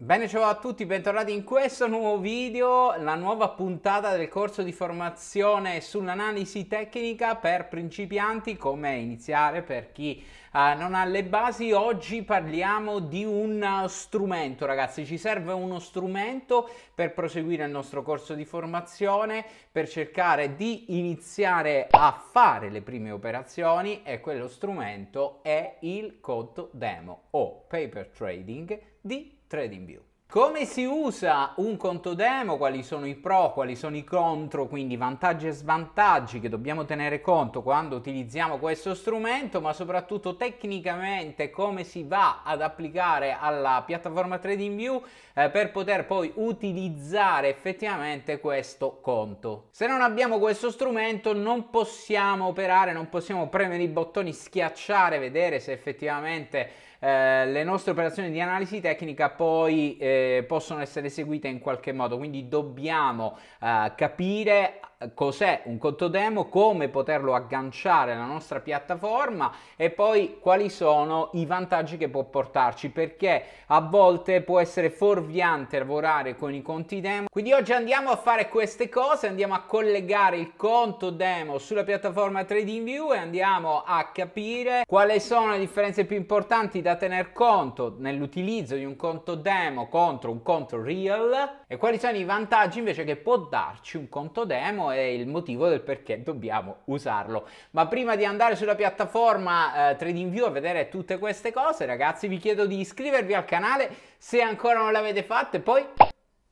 Bene, ciao a tutti, bentornati in questo nuovo video, la nuova puntata del corso di formazione sull'analisi tecnica per principianti, come iniziare per chi uh, non ha le basi. Oggi parliamo di un strumento, ragazzi, ci serve uno strumento per proseguire il nostro corso di formazione, per cercare di iniziare a fare le prime operazioni e quello strumento è il code demo o paper trading di TradingView. Come si usa un conto demo, quali sono i pro, quali sono i contro, quindi vantaggi e svantaggi che dobbiamo tenere conto quando utilizziamo questo strumento, ma soprattutto tecnicamente come si va ad applicare alla piattaforma TradingView eh, per poter poi utilizzare effettivamente questo conto. Se non abbiamo questo strumento non possiamo operare, non possiamo premere i bottoni, schiacciare, vedere se effettivamente eh, le nostre operazioni di analisi tecnica poi eh, possono essere eseguite in qualche modo, quindi dobbiamo eh, capire cos'è un conto demo, come poterlo agganciare alla nostra piattaforma e poi quali sono i vantaggi che può portarci perché a volte può essere fuorviante lavorare con i conti demo. Quindi oggi andiamo a fare queste cose, andiamo a collegare il conto demo sulla piattaforma TradingView e andiamo a capire quali sono le differenze più importanti da tener conto nell'utilizzo di un conto demo contro un conto real e quali sono i vantaggi invece che può darci un conto demo è il motivo del perché dobbiamo usarlo. Ma prima di andare sulla piattaforma eh, TradingView a vedere tutte queste cose, ragazzi, vi chiedo di iscrivervi al canale se ancora non l'avete fatto e poi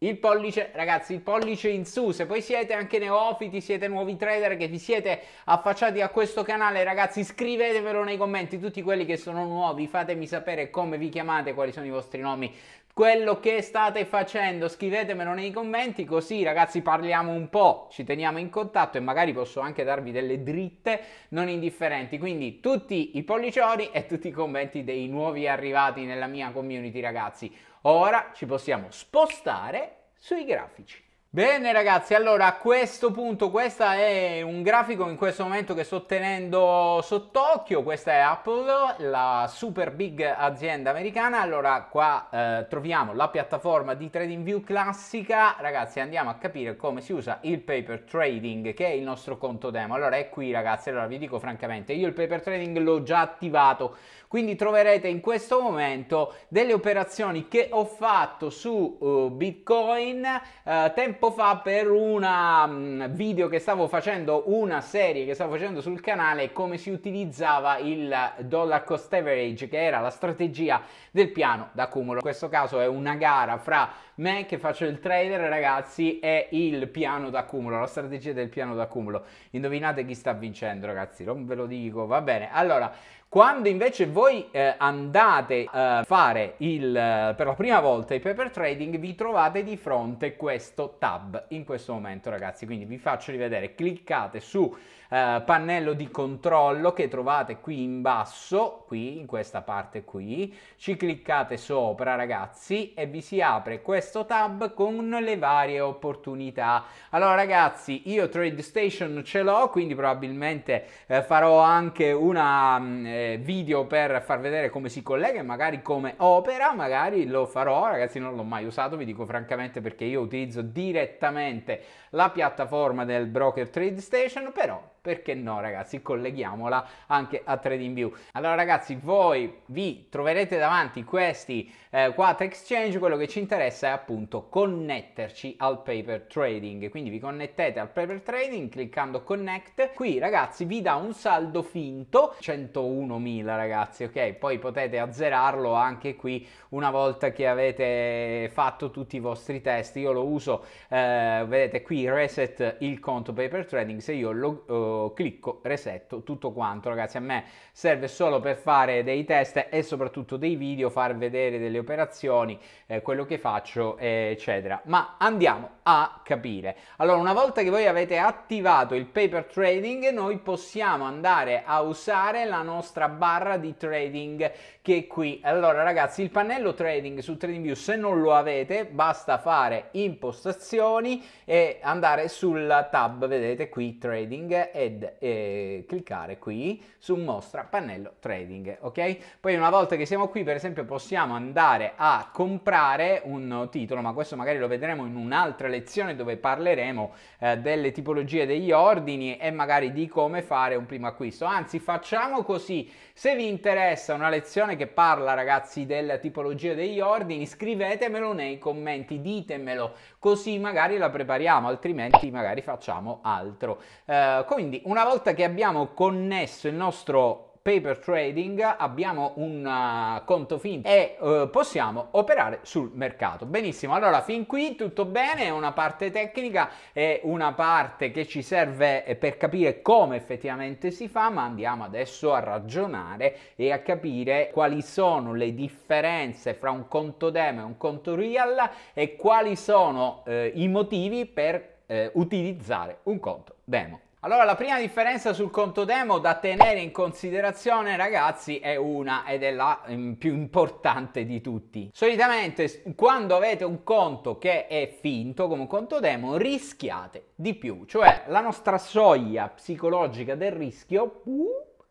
il pollice, ragazzi, il pollice in su, se poi siete anche neofiti, siete nuovi trader che vi siete affacciati a questo canale, ragazzi, scrivetevelo nei commenti, tutti quelli che sono nuovi, fatemi sapere come vi chiamate, quali sono i vostri nomi quello che state facendo. Scrivetemelo nei commenti, così ragazzi parliamo un po', ci teniamo in contatto e magari posso anche darvi delle dritte non indifferenti. Quindi tutti i pollicioni e tutti i commenti dei nuovi arrivati nella mia community, ragazzi. Ora ci possiamo spostare sui grafici. Bene ragazzi, allora a questo punto questo è un grafico in questo momento che sto tenendo sott'occhio, questa è Apple, la super big azienda americana, allora qua eh, troviamo la piattaforma di TradingView classica, ragazzi andiamo a capire come si usa il paper trading che è il nostro conto demo, allora è qui ragazzi, allora vi dico francamente, io il paper trading l'ho già attivato, quindi troverete in questo momento delle operazioni che ho fatto su uh, Bitcoin uh, tempo fa per una um, video che stavo facendo, una serie che stavo facendo sul canale come si utilizzava il dollar cost average che era la strategia del piano d'accumulo. In questo caso è una gara fra me che faccio il trader ragazzi e il piano d'accumulo, la strategia del piano d'accumulo. Indovinate chi sta vincendo ragazzi, non ve lo dico, va bene. Allora, quando invece voi voi eh, andate a eh, fare il, eh, per la prima volta il paper trading vi trovate di fronte questo tab in questo momento ragazzi quindi vi faccio rivedere cliccate su eh, pannello di controllo che trovate qui in basso, qui in questa parte qui, ci cliccate sopra ragazzi e vi si apre questo tab con le varie opportunità. Allora ragazzi io TradeStation ce l'ho quindi probabilmente eh, farò anche una mh, mm, eh, video per far vedere come si collega e magari come opera, magari lo farò ragazzi non l'ho mai usato vi dico francamente perché io utilizzo direttamente la piattaforma del broker TradeStation però perché no ragazzi, colleghiamola anche a TradingView. Allora ragazzi, voi vi troverete davanti questi eh, quattro exchange, quello che ci interessa è appunto connetterci al paper trading, quindi vi connettete al paper trading cliccando connect, qui ragazzi vi dà un saldo finto, 101.000 ragazzi, ok? Poi potete azzerarlo anche qui una volta che avete fatto tutti i vostri test, io lo uso, eh, vedete qui reset il conto paper trading, se io lo... Eh, clicco, resetto tutto quanto ragazzi a me serve solo per fare dei test e soprattutto dei video, far vedere delle operazioni, eh, quello che faccio eccetera. Ma andiamo a capire. Allora una volta che voi avete attivato il paper trading noi possiamo andare a usare la nostra barra di trading che è qui. Allora ragazzi il pannello trading su TradingView se non lo avete basta fare impostazioni e andare sulla tab vedete qui trading ed eh, cliccare qui su mostra pannello trading, ok? Poi una volta che siamo qui, per esempio, possiamo andare a comprare un titolo, ma questo magari lo vedremo in un'altra lezione dove parleremo eh, delle tipologie degli ordini e magari di come fare un primo acquisto. Anzi, facciamo così se vi interessa una lezione che parla, ragazzi, della tipologia degli ordini, scrivetemelo nei commenti, ditemelo, così magari la prepariamo, altrimenti magari facciamo altro. Eh, quindi, una volta che abbiamo connesso il nostro paper trading, abbiamo un uh, conto finto e uh, possiamo operare sul mercato. Benissimo, allora fin qui tutto bene, una parte tecnica e una parte che ci serve eh, per capire come effettivamente si fa, ma andiamo adesso a ragionare e a capire quali sono le differenze fra un conto demo e un conto real e quali sono eh, i motivi per eh, utilizzare un conto demo. Allora, la prima differenza sul conto demo da tenere in considerazione, ragazzi, è una ed è la mm, più importante di tutti. Solitamente, quando avete un conto che è finto come un conto demo, rischiate di più, cioè la nostra soglia psicologica del rischio uh,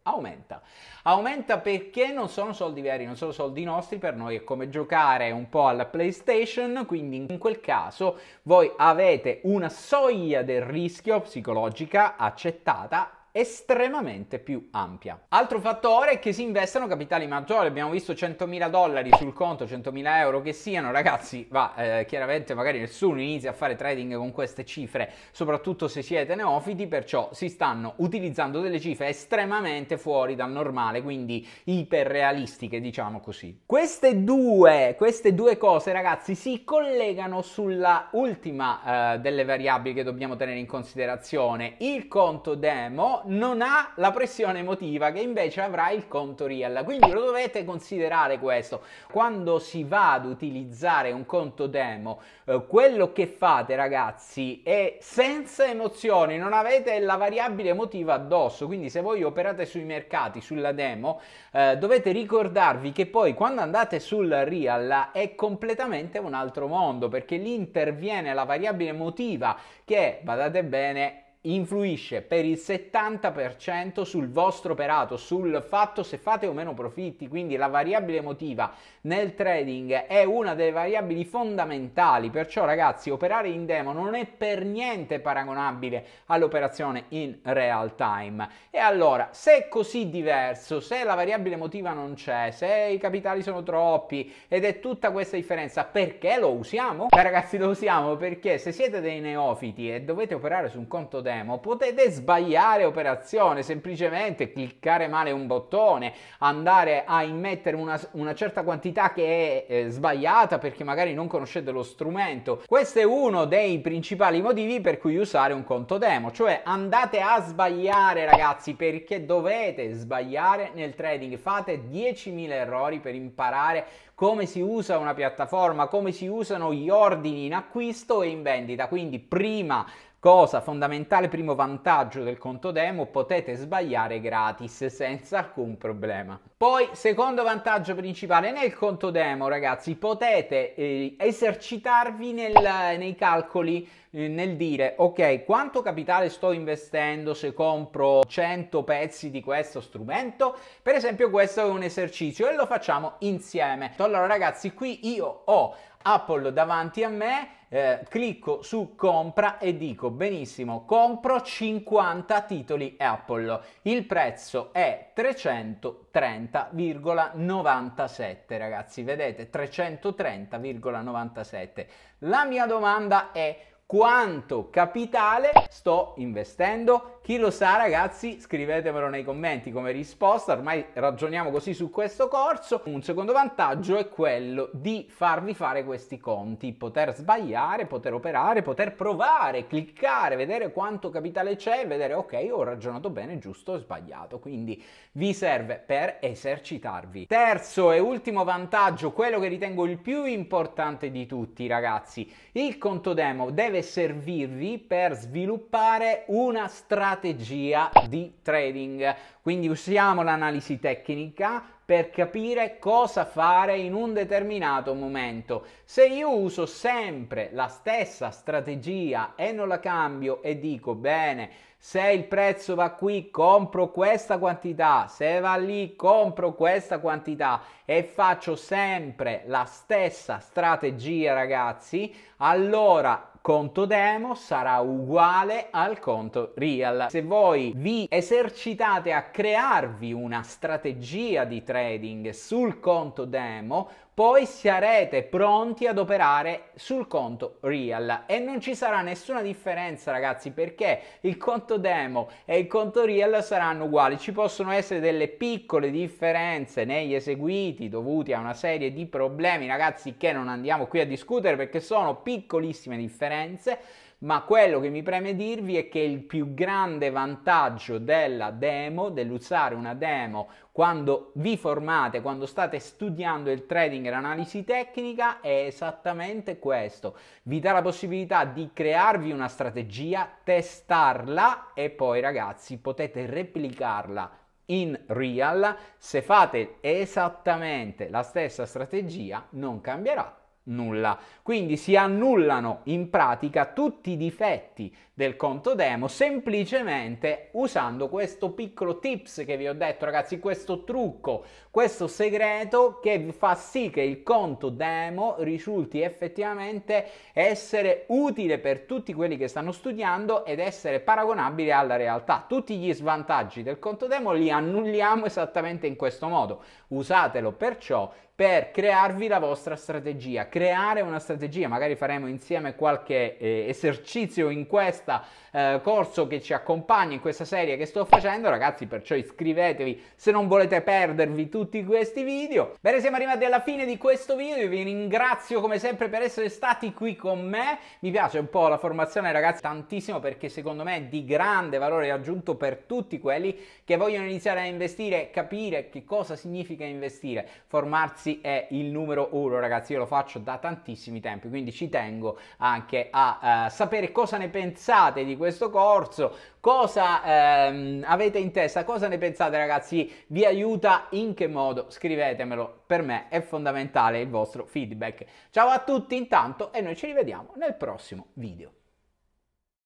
aumenta. Aumenta perché non sono soldi veri, non sono soldi nostri, per noi è come giocare un po' alla PlayStation, quindi in quel caso voi avete una soglia del rischio psicologica accettata estremamente più ampia. Altro fattore è che si investano capitali maggiori, abbiamo visto 100.000 dollari sul conto, 100.000 euro che siano, ragazzi, va, eh, chiaramente magari nessuno inizia a fare trading con queste cifre, soprattutto se siete neofiti, perciò si stanno utilizzando delle cifre estremamente fuori dal normale, quindi iperrealistiche, diciamo così. Queste due, queste due cose, ragazzi, si collegano sulla ultima eh, delle variabili che dobbiamo tenere in considerazione, il conto demo non ha la pressione emotiva che invece avrà il conto Real. Quindi lo dovete considerare questo. Quando si va ad utilizzare un conto demo, eh, quello che fate ragazzi è senza emozioni, non avete la variabile emotiva addosso. Quindi se voi operate sui mercati, sulla demo, eh, dovete ricordarvi che poi quando andate sul Real è completamente un altro mondo perché lì interviene la variabile emotiva che, badate bene, influisce per il 70% sul vostro operato, sul fatto se fate o meno profitti, quindi la variabile emotiva nel trading è una delle variabili fondamentali, perciò ragazzi operare in demo non è per niente paragonabile all'operazione in real time. E allora, se è così diverso, se la variabile emotiva non c'è, se i capitali sono troppi ed è tutta questa differenza, perché lo usiamo? Beh ragazzi lo usiamo perché se siete dei neofiti e dovete operare su un conto demo, estremo, potete sbagliare operazione, semplicemente cliccare male un bottone, andare a immettere una, una certa quantità che è eh, sbagliata perché magari non conoscete lo strumento. Questo è uno dei principali motivi per cui usare un conto demo, cioè andate a sbagliare ragazzi perché dovete sbagliare nel trading, fate 10.000 errori per imparare come si usa una piattaforma, come si usano gli ordini in acquisto e in vendita. Quindi prima Cosa fondamentale, primo vantaggio del conto demo, potete sbagliare gratis senza alcun problema. Poi, secondo vantaggio principale, nel conto demo, ragazzi, potete eh, esercitarvi nel, nei calcoli eh, nel dire ok quanto capitale sto investendo se compro 100 pezzi di questo strumento per esempio questo è un esercizio e lo facciamo insieme allora ragazzi qui io ho Apple davanti a me eh, clicco su compra e dico benissimo compro 50 titoli Apple il prezzo è 330,97 ragazzi vedete 330,97 la mia domanda è quanto capitale sto investendo? Chi lo sa ragazzi scrivetemelo nei commenti come risposta, ormai ragioniamo così su questo corso. Un secondo vantaggio è quello di farvi fare questi conti, poter sbagliare, poter operare, poter provare, cliccare, vedere quanto capitale c'è, e vedere ok ho ragionato bene, giusto o sbagliato, quindi vi serve per esercitarvi. Terzo e ultimo vantaggio, quello che ritengo il più importante di tutti ragazzi, il conto demo deve deve servirvi per sviluppare una strategia di trading. Quindi usiamo l'analisi tecnica per capire cosa fare in un determinato momento. Se io uso sempre la stessa strategia e non la cambio e dico bene, se il prezzo va qui compro questa quantità, se va lì compro questa quantità e faccio sempre la stessa strategia ragazzi, allora conto demo sarà uguale al conto real. Se voi vi esercitate a crearvi una strategia di trading sul conto demo, poi sarete pronti ad operare sul conto real e non ci sarà nessuna differenza ragazzi perché il conto demo e il conto real saranno uguali ci possono essere delle piccole differenze negli eseguiti dovuti a una serie di problemi ragazzi che non andiamo qui a discutere perché sono piccolissime differenze differenze, ma quello che mi preme dirvi è che il più grande vantaggio della demo, dell'usare una demo quando vi formate, quando state studiando il trading e l'analisi tecnica, è esattamente questo. Vi dà la possibilità di crearvi una strategia, testarla e poi ragazzi potete replicarla in real. Se fate esattamente la stessa strategia non cambierà nulla. Quindi si annullano in pratica tutti i difetti del conto demo semplicemente usando questo piccolo tips che vi ho detto ragazzi, questo trucco, questo segreto che fa sì che il conto demo risulti effettivamente essere utile per tutti quelli che stanno studiando ed essere paragonabile alla realtà. Tutti gli svantaggi del conto demo li annulliamo esattamente in questo modo. Usatelo perciò per crearvi la vostra strategia, creare una strategia, magari faremo insieme qualche eh, esercizio in questo eh, corso che ci accompagna in questa serie che sto facendo, ragazzi, perciò iscrivetevi se non volete perdervi tutti questi video. Bene, siamo arrivati alla fine di questo video, vi ringrazio come sempre per essere stati qui con me. Mi piace un po' la formazione, ragazzi, tantissimo perché secondo me è di grande valore aggiunto per tutti quelli che vogliono iniziare a investire, capire che cosa significa investire, formarsi Maxi è il numero uno, ragazzi. Io lo faccio da tantissimi tempi, quindi ci tengo anche a eh, sapere cosa ne pensate di questo corso, cosa ehm, avete in testa, cosa ne pensate, ragazzi. Vi aiuta in che modo? Scrivetemelo, per me è fondamentale il vostro feedback. Ciao a tutti, intanto, e noi ci rivediamo nel prossimo video.